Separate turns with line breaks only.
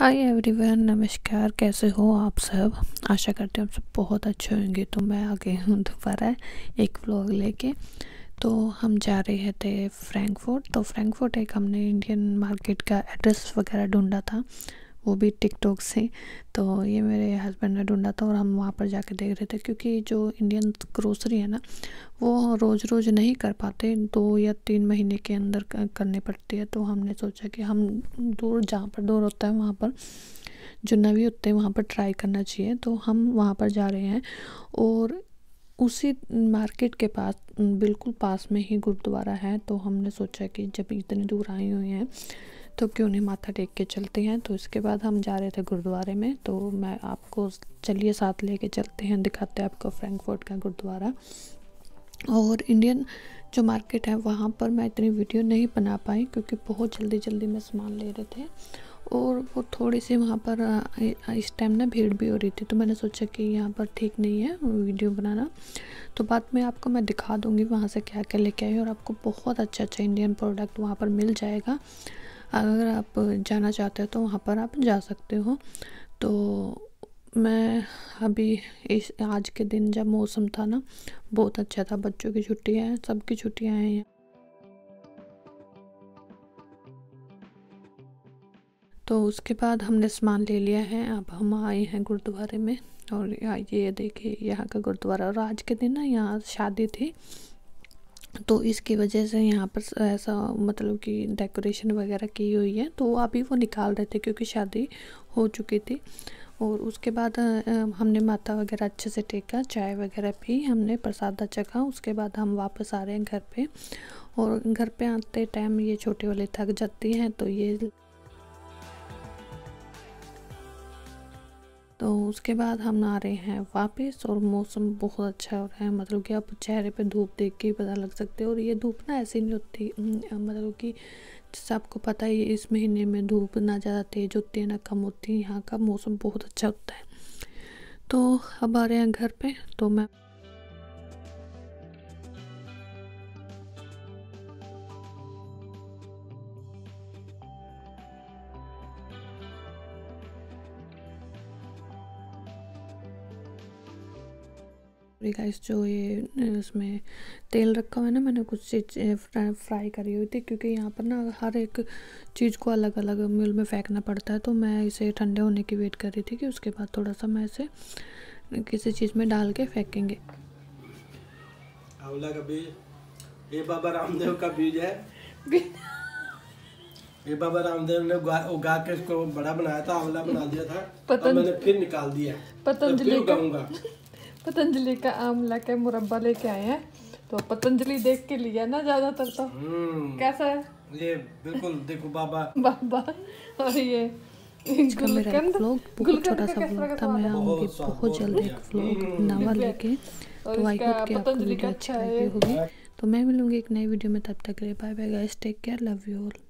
Hi everyone नमस्कार कैसे हो आप सब आशा करते हो आप सब बहुत अच्छे होंगे तो मैं आ गई हूँ दोबारा एक व्लॉग लेके तो हम जा रहे हैं थे फ्रैंकफोर्ट तो फ्रैंकफोर्ट एक हमने इंडियन मार्केट का एड्रेस वगैरह ढूंढा था वो भी टिकटॉक से तो ये मेरे हस्बैंड ने ढूंढा था और हम वहाँ पर जाके देख रहे थे क्योंकि जो इंडियन ग्रोसरी है ना वो रोज़ रोज़ नहीं कर पाते दो या तीन महीने के अंदर करनी पड़ती है तो हमने सोचा कि हम दूर जहाँ पर दूर होता है वहाँ पर जो नवी होते हैं वहाँ पर ट्राई करना चाहिए तो हम वहाँ पर जा रहे हैं और उसी मार्केट के पास बिल्कुल पास में ही गुरुद्वारा है तो हमने सोचा कि जब इतनी दूर आई हुई हैं तो क्यों नहीं माथा टेक के चलते हैं तो इसके बाद हम जा रहे थे गुरुद्वारे में तो मैं आपको चलिए साथ कर चलते हैं दिखाते हैं आपको फ्रैंकफर्ट का गुरुद्वारा और इंडियन जो मार्केट है वहाँ पर मैं इतनी वीडियो नहीं बना पाई क्योंकि बहुत जल्दी जल्दी मैं सामान ले रहे थे और वो थोड़ी सी वहाँ पर इस टाइम ना भीड़ भी हो रही थी तो मैंने सोचा कि यहाँ पर ठीक नहीं है वीडियो बनाना तो बाद में आपको मैं दिखा दूँगी वहाँ से क्या क्या लेके आई और आपको बहुत अच्छा अच्छा इंडियन प्रोडक्ट वहाँ पर मिल जाएगा अगर आप जाना चाहते हो तो वहाँ पर आप जा सकते हो तो मैं अभी इस आज के दिन जब मौसम था ना बहुत अच्छा था बच्चों की छुट्टियाँ हैं सबकी छुट्टियाँ हैं तो उसके बाद हमने सामान ले लिया है अब हम आए हैं गुरुद्वारे में और ये देखिए यहाँ का गुरुद्वारा और आज के दिन ना यहाँ शादी थी तो इसकी वजह से यहाँ पर ऐसा मतलब कि डेकोरेशन वगैरह की हुई है तो अभी वो निकाल रहे थे क्योंकि शादी हो चुकी थी और उसके बाद हमने माता वगैरह अच्छे से टेका चाय वगैरह पी हमने प्रसाद चखा अच्छा उसके बाद हम वापस आ रहे हैं घर पे और घर पे आते टाइम ये छोटे वाले थक जाती हैं तो ये तो उसके बाद हम आ रहे हैं वापस और मौसम बहुत अच्छा हो रहा है मतलब कि आप चेहरे पे धूप देख के ही पता लग सकते हैं और ये धूप ना ऐसी नहीं होती मतलब कि जैसे आपको पता ही इस महीने में धूप ना ज़्यादा तेज़ होती है ना कम होती है यहाँ का मौसम बहुत अच्छा होता है तो अब आ रहे हैं घर पे तो मैं गाइस जो ये उसमें तेल रखा हुआ है ना मैंने कुछ चीज़ फ्राई करी हुई थी क्योंकि यहाँ पर ना हर एक चीज़ को अलग अलग मिल में फेंकना पड़ता है तो मैं इसे ठंडे होने की वेट कर रही थी कि उसके बाद थोड़ा सा मैं इसे किसी चीज़ में डाल के फेंकेंगे ये बाबा रामदेव का बीज है ये बाबा रामदेव ने उगा के इसको बड़ा बनाया था आंवला बना दिया था पतंज... मैंने फिर निकाल दिया पतंजलि तो पतंजलि का आमला के मुरब्बा लेके आए हैं तो पतंजलि देख के लिया ना ज्यादातर तो हम्म। कैसा है ये बिल्कुल देखो बाबा बाबा और ये बहुत छोटा सा व्लॉग था मैं आऊँगी बहुत जल्द एक व्लॉग हम्म। नवा लेके तो आई होप कि आपको वीडियो अच्छा अच्छी लगी होगी तो मैं मिलूंगी एक नई वीडियो में तब तक के लिए bye bye guys take care love you all